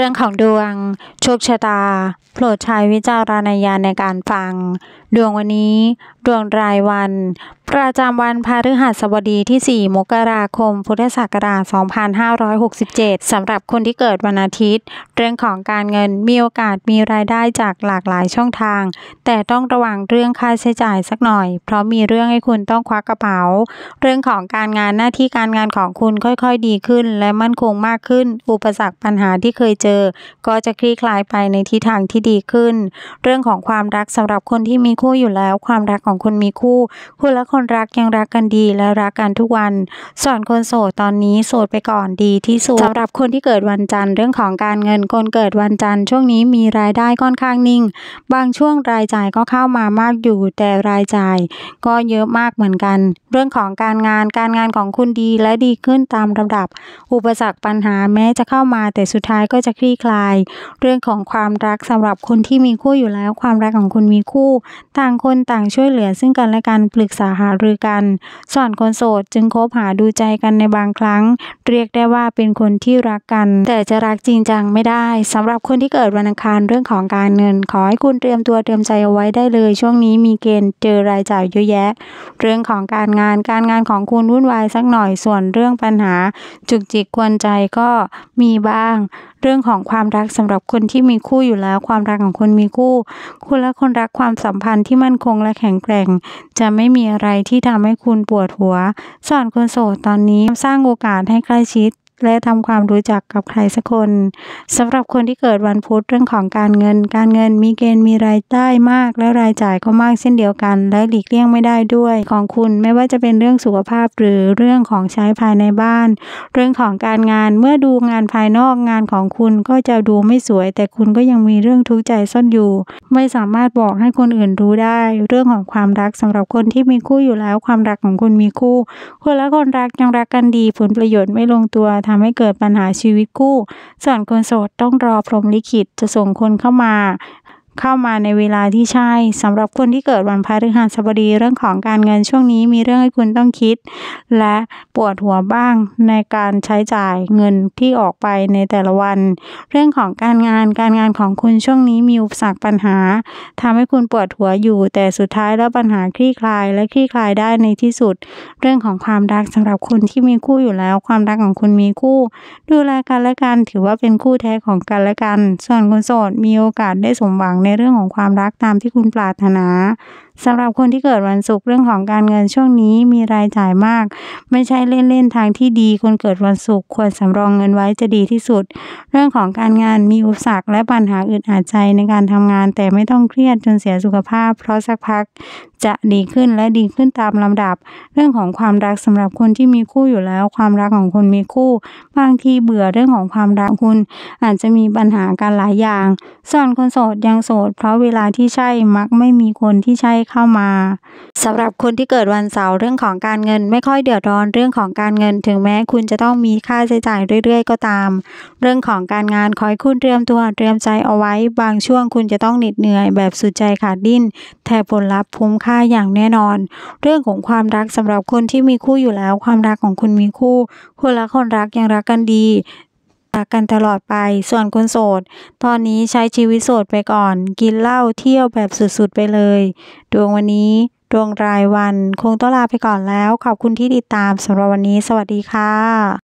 เรื่องของดวงโชคชะตา โปรดใช้วิจารณญาณในการฟังดวงวันนี้ ดวงรายวัน ประจำวันพฤหัสบดีที่ 4 มกราคม พุทธศักราช 2567สำหรับคนที่เกิดวันอาทิตย์ เรื่องของการเงินมีโอกาสมีรายได้จากหลากหลายช่องทาง แต่ต้องระวังเรื่องค่าใช้จ่ายสักหน่อย เพราะมีเรื่องให้คุณต้องควักกระเป๋า เรื่องของการงานหน้าที่การงานของคุณค่อยๆดีขึ้น และมั่นคงมากขึ้น อุปสรรคปัญหาที่เคยเจอ ก็จะคลี่คลายไปในทิศทางที่ดีขึ้น เรื่องของความรักสำหรับคนที่มีคู่อยู่แล้วความรักของคุณมีคู่คุณและคนรักยังรักกันดี และรักกันทุกวัน ส่วนคนโสดตอนนี้โสดไปก่อนดีที่สุดสำหรับคนที่เกิดวันจันทร์เรื่องของการเงินคนเกิดวันจันทร์ช่วงนี้มีรายได้ค่อนข้างนิ่ง บางช่วงรายจ่ายก็เข้ามามากอยู่แต่รายจ่าย ก็เยอะมากเหมือนกัน เรื่องของการงานการงานของคุณดีและดีขึ้นตามลาดับอุปสรรคปัญหาแม้จะเข้ามาแต่สุดท้ายก็จะคลี่คลาย เรื่องของความรักสำหรับคนที่มีคู่อยู่แล้ว ความรักของคุณมีคู่ต่างคนต่างช่วยเหลือซึ่งกันและกันปรึกษาหารือกัน ส่วนคนโสดจึงคบหาดูใจกันในบางครั้ง เรียกได้ว่าเป็นคนที่รักกัน แต่จะรักจริงจังไม่ได้ สำหรับคนที่เกิดวันอังคารเรื่องของการเงินขอให้คุณเตรียมตัวเตรียมใจเอาไว้ได้เลย ช่วงนี้มีเกณฑ์เจอรายจ่ายเยอะแยะ เรื่องของการงานการงานของคุณวุ่นวายสักหน่อยส่วนเรื่องปัญหาจุกจิกกวนใจก็มีบ้างเรื่องของความรักสำหรับคนที่มีคู่อยู่แล้วความรักของคนมีคู่ คุณและคนรักความสัมพันธ์ที่มั่นคงและแข็งแกร่ง จะไม่มีอะไรที่ทำให้คุณปวดหัว ส่วนคนโสดตอนนี้สร้างโอกาสให้ใกล้ชิดและทำความรู้จักกับใครสักคนสำหรับคนที่เกิดวันพุธเรื่องของการเงิน การเงินมีเกณฑ์มีรายได้มากและรายจ่ายก็มากเช่นเดียวกัน และหลีกเลี่ยงไม่ได้ด้วยของคุณไม่ว่าจะเป็นเรื่องสุขภาพหรือเรื่องของใช้ภายในบ้าน เรื่องของการงานเมื่อดูงานภายนอกงานของคุณก็จะดูไม่สวย แต่คุณก็ยังมีเรื่องทุกข์ใจซ่อนอยู่ ไม่สามารถบอกให้คนอื่นรู้ได้เรื่องของความรักสำหรับคนที่มีคู่อยู่แล้ว ความรักของคุณมีคู่คนและคนรักยังรักกันดีผลประโยชน์ไม่ลงตัวทำให้เกิดปัญหาชีวิตคู่ ส่วนคนโสดต้องรอพรหมลิขิตจะส่งคนเข้ามาเข้ามาในเวลาที่ใช่สำหรับคนที่เกิดวันพฤหัสบดีเรื่องของการเงิน ช่วงนี้มีเรื่องให้คุณต้องคิด และปวดหัวบ้างในการใช้จ่ายเงินที่ออกไปในแต่ละวัน เรื่องของการงานการงานของคุณช่วงนี้มีอุปสรรคปัญหา ทำให้คุณปวดหัวอยู่แต่สุดท้ายแล้วปัญหาคลี่คลาย และคลี่คลายได้ในที่สุด เรื่องของความรักสำหรับคนที่มีคู่อยู่แล้ว ความรักของคุณมีคู่ ดูแลกันและกันถือว่าเป็นคู่แท้ของกันและกันส่วนคนโสดมีโอกาสได้สมหวังในในเรื่องของความรักตามที่คุณปรารถนาสำหรับคนที่เกิดวันศุกร์เรื่องของการเงินช่วงนี้มีรายจ่ายมาก ไม่ใช่เล่นนทางที่ดีคนเกิดวันศุกร์ควรสำรองเงินไว้จะดีที่สุด เรื่องของการงานมีอุปสรรคและปัญหาอึดอัดใจในการทำงาน แต่ไม่ต้องเครียดจนเสียสุขภาพ เพราะสักพักจะดีขึ้นและดีขึ้นตามลำดับ เรื่องของความรักสำหรับคนที่มีคู่อยู่แล้ว ความรักของคนมีคู่บางทีเบื่อเรื่องของความรักคุณ อาจจะมีปัญหากันหลายอย่างส่วนคนโสดยังโสด เพราะเวลาที่ใช่มักไม่มีคนที่ใช่ข้ามาสำหรับคนที่เกิดวันเสาร์เรื่องของการเงิน ไม่ค่อยเดือดร้อนเรื่องของการเงิน ถึงแม้คุณจะต้องมีค่าใช้จ่ายเรื่อยๆ ก็ตาม เรื่องของการงานคอยคุณเตรียมตัวเตรียมใจเอาไว้ บางช่วงคุณจะต้องเหน็ดเหนื่อย แบบสุดใจขาดดิ้นแต่ผลลัพธ์คุ้มค่าอย่างแน่นอน เรื่องของความรักสำหรับคนที่มีคู่อยู่แล้วความรักของคุณมีคู่คนละคนรักยังรักกันดีักกันตลอดไป ส่วนคนโสด ตอนนี้ใช้ชีวิตโสดไปก่อน กินเหล้าเที่ยวแบบสุดๆไปเลย ดวงวันนี้ ดวงรายวัน คงต้องลาไปก่อนแล้ว ขอบคุณที่ติดตามสำหรับวันนี้ สวัสดีค่ะ